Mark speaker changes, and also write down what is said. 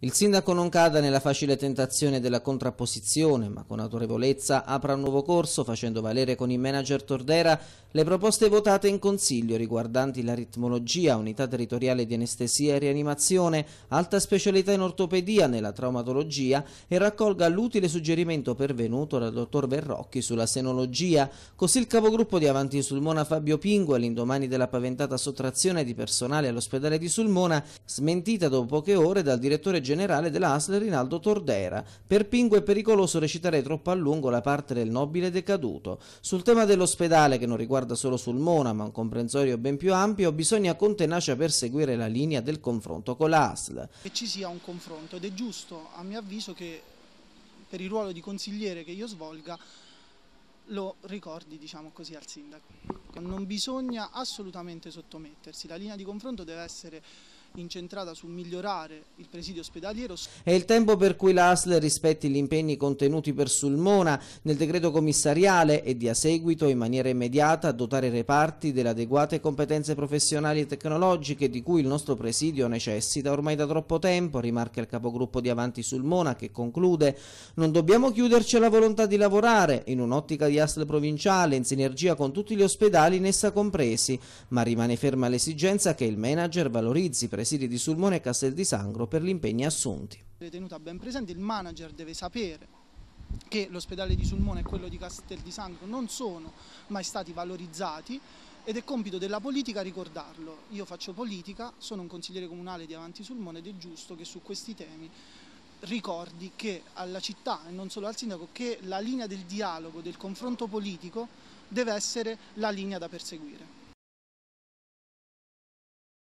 Speaker 1: Il sindaco non cada nella facile tentazione della contrapposizione, ma con autorevolezza apra un nuovo corso facendo valere con il manager Tordera le proposte votate in consiglio riguardanti la ritmologia, unità territoriale di anestesia e rianimazione, alta specialità in ortopedia nella traumatologia e raccolga l'utile suggerimento pervenuto dal dottor Verrocchi sulla senologia. Così il capogruppo di Avanti Sulmona Fabio Pingo all'indomani della paventata sottrazione di personale all'ospedale di Sulmona, smentita dopo poche ore dal direttore generale della ASL Rinaldo Tordera. Per Pingo è pericoloso recitare troppo a lungo la parte del nobile decaduto. Sul tema dell'ospedale, che non riguarda solo Sulmona ma un comprensorio ben più ampio, bisogna con tenacia perseguire la linea del confronto con la ASL.
Speaker 2: Che ci sia un confronto ed è giusto, a mio avviso, che per il ruolo di consigliere che io svolga lo ricordi diciamo così al sindaco. Non bisogna assolutamente sottomettersi, la linea di confronto deve essere incentrata su migliorare il presidio ospedaliero.
Speaker 1: È il tempo per cui l'ASL rispetti gli impegni contenuti per Sulmona nel decreto commissariale e dia seguito in maniera immediata a dotare i reparti delle adeguate competenze professionali e tecnologiche di cui il nostro presidio necessita ormai da troppo tempo, rimarca il capogruppo di Avanti Sulmona che conclude non dobbiamo chiuderci alla volontà di lavorare in un'ottica di ASL provinciale in sinergia con tutti gli ospedali in essa compresi, ma rimane ferma l'esigenza che il manager valorizzi presidio presidi di Sulmone e Castel di Sangro per gli impegni assunti.
Speaker 2: Tenuta ben presente, il manager deve sapere che l'ospedale di Sulmone e quello di Castel di Sangro non sono mai stati valorizzati ed è compito della politica ricordarlo. Io faccio politica, sono un consigliere comunale di Avanti Sulmone ed è giusto che su questi temi ricordi che alla città e non solo al sindaco che la linea del dialogo, del confronto politico deve essere la linea da perseguire.